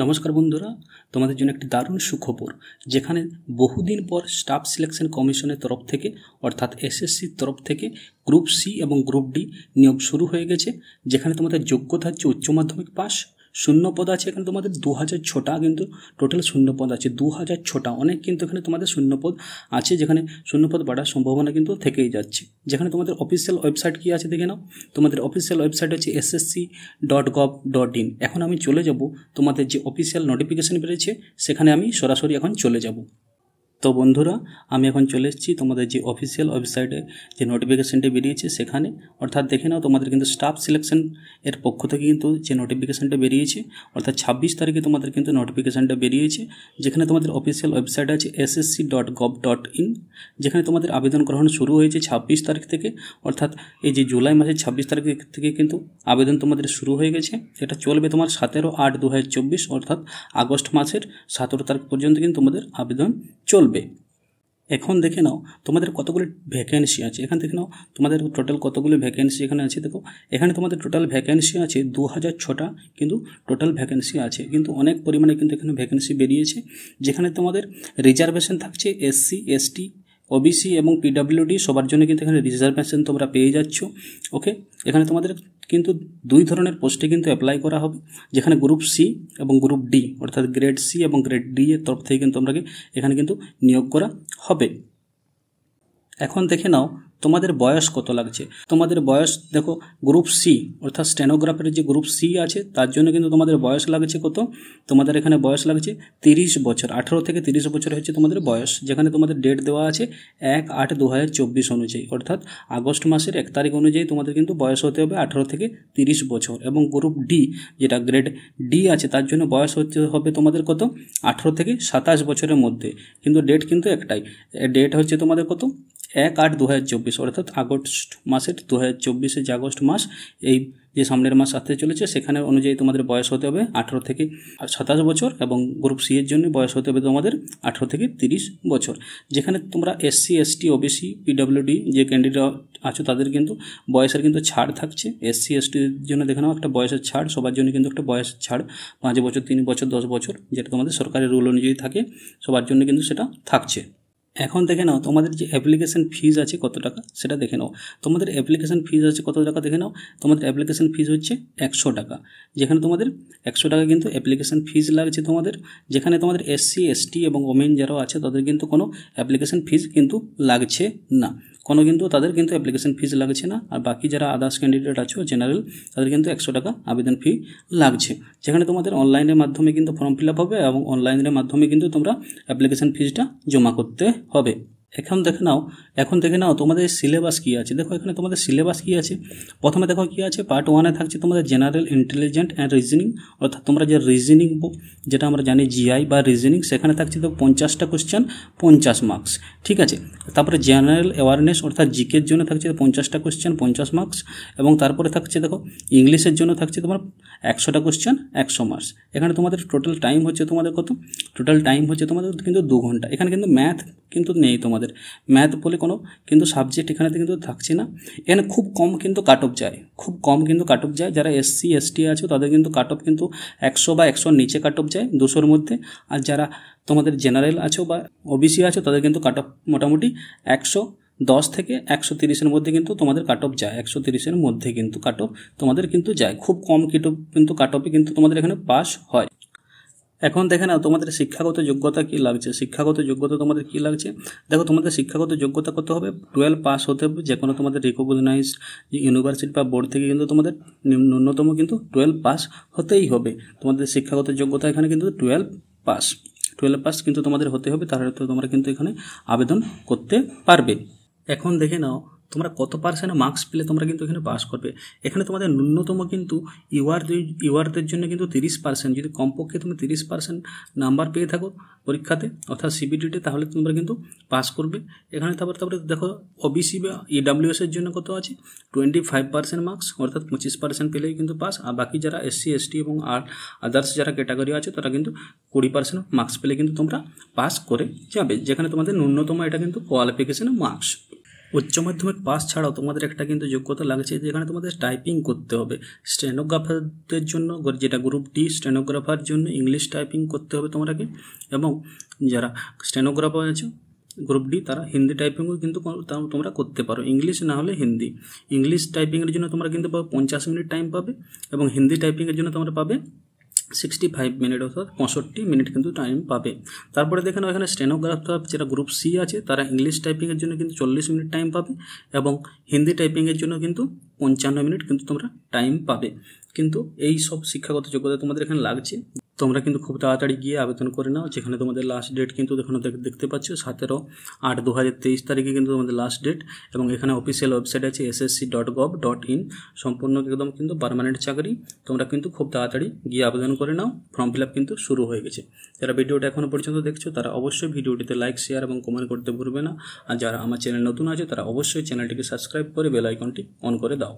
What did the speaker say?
নমস্কার বন্ধুরা তোমাদের জন্য একটি দারুণ সুখবর যেখানে বহুদিন পর স্টাফ সিলেকশন কমিশনের তরফ থেকে অর্থাৎ এসএসসির তরফ থেকে গ্রুপ সি এবং গ্রুপ ডি নিয়োগ শুরু হয়ে গেছে যেখানে তোমাদের যোগ্যতা হচ্ছে উচ্চ মাধ্যমিক পাস শূন্য পদ আছে এখানে তোমাদের দু হাজার ছটা কিন্তু টোটাল শূন্য পদ আছে দু হাজার ছটা অনেক কিন্তু এখানে তোমাদের শূন্য পদ আছে যেখানে শূন্য পদ বাড়ার সম্ভাবনা কিন্তু থেকেই যাচ্ছে যেখানে তোমাদের অফিসিয়াল ওয়েবসাইট কী আছে দেখে নাও তোমাদের অফিসিয়াল ওয়েবসাইট হচ্ছে SSC dot gov dot in এখন আমি চলে যাব তোমাদের যে অফিসিয়াল নোটিফিকেশান বেড়েছে সেখানে আমি সরাসরি এখন চলে যাব তো বন্ধুরা আমি এখন চলে এসেছি তোমাদের যে অফিসিয়াল ওয়েবসাইটে যে নোটিফিকেশানটি বেরিয়েছে সেখানে অর্থাৎ দেখে নাও তোমাদের কিন্তু স্টাফ সিলেকশন এর পক্ষ থেকে কিন্তু যে নোটিফিকেশানটি বেরিয়েছে অর্থাৎ ছাব্বিশ তারিখে তোমাদের কিন্তু নোটিফিকেশানটা বেরিয়েছে যেখানে তোমাদের অফিসিয়াল ওয়েবসাইট আছে SSC dot gov dot in যেখানে তোমাদের আবেদন গ্রহণ শুরু হয়েছে ছাব্বিশ তারিখ থেকে অর্থাৎ এই যে জুলাই মাসের ছাব্বিশ তারিখ থেকে কিন্তু আবেদন তোমাদের শুরু হয়ে গেছে এটা চলবে তোমার সতেরো আট দু অর্থাৎ আগস্ট মাসের সতেরো তারিখ পর্যন্ত কিন্তু তোমাদের আবেদন চলবে এখন দেখে নাও তোমাদের কতগুলি ভ্যাকেন্সি আছে এখান থেকে নাও তোমাদের টোটাল কতগুলি ভ্যাকেন্সি এখানে আছে দেখো এখানে তোমাদের টোটাল ভ্যাকেন্সি আছে দু হাজার ছটা কিন্তু টোটাল ভ্যাকেন্সি আছে কিন্তু অনেক পরিমাণে কিন্তু এখানে ভ্যাকেন্সি বেরিয়েছে যেখানে তোমাদের রিজার্ভেশন থাকছে এসসি এসটি ওবিসি এবং পিডাব্লিউডি সবার জন্য কিন্তু এখানে রিজার্ভেশন তোমরা পেয়ে যাচ্ছ ওকে এখানে তোমাদের কিন্তু দুই ধরনের পোস্টে কিন্তু অ্যাপ্লাই করা হবে যেখানে গ্রুপ সি এবং গ্রুপ ডি অর্থাৎ গ্রেড সি এবং গ্রেড ডি এর তরফ থেকে কিন্তু তোমরাকে এখানে কিন্তু নিয়োগ করা হবে এখন দেখে নাও তোমাদের বয়স কত লাগছে তোমাদের বয়স দেখো গ্রুপ সি অর্থাৎ স্টেনোগ্রাফের যে গ্রুপ সি আছে তার জন্য কিন্তু তোমাদের বয়স লাগছে কত তোমাদের এখানে বয়স লাগছে তিরিশ বছর আঠারো থেকে তিরিশ বছর হচ্ছে তোমাদের বয়স যেখানে তোমাদের ডেট দেওয়া আছে এক আট দু অনুযায়ী অর্থাৎ আগস্ট মাসের এক তারিখ অনুযায়ী তোমাদের কিন্তু বয়স হতে হবে আঠারো থেকে তিরিশ বছর এবং গ্রুপ ডি যেটা গ্রেড ডি আছে তার জন্য বয়স হতে হবে তোমাদের কত আঠারো থেকে সাতাশ বছরের মধ্যে কিন্তু ডেট কিন্তু একটাই ডেট হচ্ছে তোমাদের কত এক আট দু হাজার চব্বিশ অর্থাৎ আগস্ট মাসের দু হাজার চব্বিশে যে আগস্ট মাস এই যে সামনের মাস আসতে চলেছে সেখানে অনুযায়ী তোমাদের বয়স হতে হবে আঠেরো থেকে সাতাশ বছর এবং গ্রুপ সি এর জন্য বয়স হতে হবে তোমাদের আঠেরো থেকে তিরিশ বছর যেখানে তোমরা এসসি এসটি ওবিসি পিডব্লিউডি যে ক্যান্ডিডেট আছো তাদের কিন্তু বয়সের কিন্তু ছাড় থাকছে এসসি এসটির জন্য দেখে নাও একটা বয়সের ছাড় সবার জন্য কিন্তু একটা বয়সের ছাড় পাঁচ বছর তিন বছর দশ বছর যেটা তোমাদের সরকারি রুল অনুযায়ী থাকে সবার জন্য কিন্তু সেটা থাকছে এখন দেখে নাও তোমাদের যে অ্যাপ্লিকেশন ফিজ আছে কত টাকা সেটা দেখে নাও তোমাদের অ্যাপ্লিকেশন ফিজ আছে কত টাকা দেখে নাও তোমাদের অ্যাপ্লিকেশন ফিজ হচ্ছে একশো টাকা যেখানে তোমাদের একশো টাকা কিন্তু অ্যাপ্লিকেশন ফিজ লাগছে তোমাদের যেখানে তোমাদের এসসি এসটি এবং ওমেন যারা আছে তাদের কিন্তু কোনো অ্যাপ্লিকেশন ফিজ কিন্তু লাগছে না কোনো কিন্তু তাদের কিন্তু অ্যাপ্লিকেশন ফিজ লাগছে না আর বাকি যারা আদার্স ক্যান্ডিডেট আছো জেনারেল তাদের কিন্তু একশো টাকা আবেদন ফি লাগছে যেখানে তোমাদের অনলাইনের মাধ্যমে কিন্তু ফর্ম ফিল আপ হবে এবং অনলাইনের মাধ্যমে কিন্তু তোমরা অ্যাপ্লিকেশন ফিজটা জমা করতে হবে এখন দেখে নাও এখন দেখে নাও তোমাদের সিলেবাস কী আছে দেখো এখানে তোমাদের সিলেবাস কী আছে প্রথমে দেখো কী আছে পার্ট ওয়ানে থাকছে তোমাদের জেনারেল ইন্টেলিজেন্ট অ্যান্ড রিজনিং অর্থাৎ তোমরা যে রিজনিং যেটা আমরা জানি জিআই বা রিজনিং সেখানে থাকছে তো পঞ্চাশটা কোশ্চেন পঞ্চাশ মার্কস ঠিক আছে তারপরে জেনারেল অ্যাওয়ারনেস অর্থাৎ জিকের জন্য থাকছে পঞ্চাশটা কোশ্চেন পঞ্চাশ মার্কস এবং তারপরে থাকছে দেখো ইংলিশের জন্য থাকছে তোমার একশোটা কোশ্চেন একশো মার্কস এখানে তোমাদের টোটাল টাইম হচ্ছে তোমাদের কত টোটাল টাইম হচ্ছে তোমাদের কিন্তু দু ঘন্টা এখানে কিন্তু ম্যাথ কিন্তু নেই তোমাদের আমাদের ম্যাথ বলে কোনো কিন্তু সাবজেক্ট এখানেতে কিন্তু থাকছে না এখানে খুব কম কিন্তু কাট অফ যায় খুব কম কিন্তু কাট অফ যায় যারা এসসি এসটি আছে তাদের কিন্তু কাট অফ কিন্তু একশো বা একশোর নিচে কাট অফ যায় দুশোর মধ্যে আর যারা তোমাদের জেনারেল আছো বা ওবিসি আছো তাদের কিন্তু কাট অফ মোটামুটি একশো দশ থেকে একশো তিরিশের মধ্যে কিন্তু তোমাদের কাট অফ যায় একশো তিরিশের মধ্যে কিন্তু কাট অফ তোমাদের কিন্তু যায় খুব কম কিট কিন্তু কাট অফে কিন্তু তোমাদের এখানে পাস হয় এখন দেখে নাও তোমাদের শিক্ষাগত যোগ্যতা কি লাগছে শিক্ষাগত যোগ্যতা তোমাদের কি লাগছে দেখো তোমাদের শিক্ষাগত যোগ্যতা করতে হবে টুয়েলভ পাস হতে হবে যে কোনো তোমাদের রিকগনাইজড ইউনিভার্সিটি বা বোর্ড থেকে কিন্তু তোমাদের ন্যূনতম কিন্তু টুয়েলভ পাস হতেই হবে তোমাদের শিক্ষাগত যোগ্যতা এখানে কিন্তু টুয়েলভ পাস টুয়েলভ পাস কিন্তু তোমাদের হতে হবে তাহলে তো তোমরা কিন্তু এখানে আবেদন করতে পারবে এখন দেখে নাও তোমরা কত পার্সেন্ট মার্কস পেলে তোমরা কিন্তু এখানে পাস করবে এখানে তোমাদের ন্যূনতম কিন্তু ইউআর ইউআরদের জন্য কিন্তু তিরিশ পার্সেন্ট যদি কমপক্ষে তুমি তিরিশ পার্সেন্ট নাম্বার পেয়ে থাকো পরীক্ষাতে অর্থাৎ সিবিডিতে তাহলে তোমরা কিন্তু পাস করবে এখানে তারপর তারপরে দেখো ওবিসি বা ইডাব্লিউএসের e জন্য কত আছে টোয়েন্টি ফাইভ পার্সেন্ট মার্কস অর্থাৎ পঁচিশ পার্সেন্ট পেলেই কিন্তু পাস আর বাকি যারা এসসি এসটি এবং আর আদার্স যারা ক্যাটাগরি আছে তারা কিন্তু কুড়ি পার্সেন্ট মার্কস পেলে কিন্তু তোমরা পাস করে যাবে যেখানে তোমাদের ন্যূনতম এটা কিন্তু কোয়ালিফিকেশন মার্কস উচ্চ মাধ্যমিক পাস ছাড়াও তোমাদের একটা কিন্তু যোগ্যতা লাগছে যেখানে তোমাদের টাইপিং করতে হবে স্টেনোগ্রাফারদের জন্য যেটা গ্রুপ ডি স্টেনোগ্রাফার জন্য ইংলিশ টাইপিং করতে হবে তোমাদেরকে এবং যারা স্টেনোগ্রাফার আছে গ্রুপ ডি তারা হিন্দি টাইপিংও কিন্তু তোমরা করতে পারো ইংলিশ না হলে হিন্দি ইংলিশ টাইপিংয়ের জন্য তোমরা কিন্তু পঞ্চাশ মিনিট টাইম পাবে এবং হিন্দি টাইপিংয়ের জন্য তোমরা পাবে সিক্সটি ফাইভ মিনিট অর্থাৎ পঁয়ষট্টি মিনিট কিন্তু টাইম পাবে তারপরে দেখেন এখানে স্টেনোগ্রাফার যেটা গ্রুপ সি আছে তারা ইংলিশ টাইপিংয়ের জন্য কিন্তু চল্লিশ মিনিট টাইম পাবে এবং হিন্দি টাইপিংয়ের জন্য কিন্তু পঞ্চান্ন মিনিট কিন্তু তোমরা টাইম পাবে কিন্তু এই সব শিক্ষাগত যোগ্যতা তোমাদের এখানে লাগছে তোমরা কিন্তু খুব তাড়াতাড়ি গিয়ে আবেদন করে নাও যেখানে তোমাদের লাস্ট ডেট কিন্তু এখানে দেখতে পাচ্ছ সতেরো আট দু হাজার তেইশ তারিখে কিন্তু তোমাদের লাস্ট ডেট এবং এখানে অফিসিয়াল ওয়েবসাইট আছে SSC dot gov dot in সম্পূর্ণ একদম কিন্তু পারমানেন্ট চাকরি তোমরা কিন্তু খুব তাড়াতাড়ি গিয়ে আবেদন করে নাও ফর্ম ফিল আপ কিন্তু শুরু হয়ে গেছে যারা ভিডিওটা এখনও পর্যন্ত দেখছো তারা অবশ্যই ভিডিওটিতে লাইক শেয়ার এবং কমেন্ট করতে ভুলবে না আর যারা আমার চ্যানেল নতুন আছে তারা অবশ্যই চ্যানেলটিকে সাবস্ক্রাইব করে বেল আইকনটি অন করে দাও